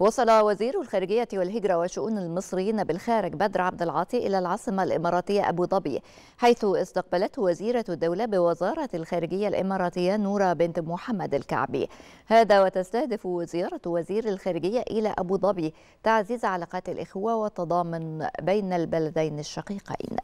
وصل وزير الخارجية والهجرة وشؤون المصريين بالخارج بدر عبد العاطي إلى العاصمة الإماراتية أبو ظبي حيث استقبلته وزيرة الدولة بوزارة الخارجية الإماراتية نورة بنت محمد الكعبي هذا وتستهدف زيارة وزير الخارجية إلى أبو ظبي تعزيز علاقات الإخوة والتضامن بين البلدين الشقيقين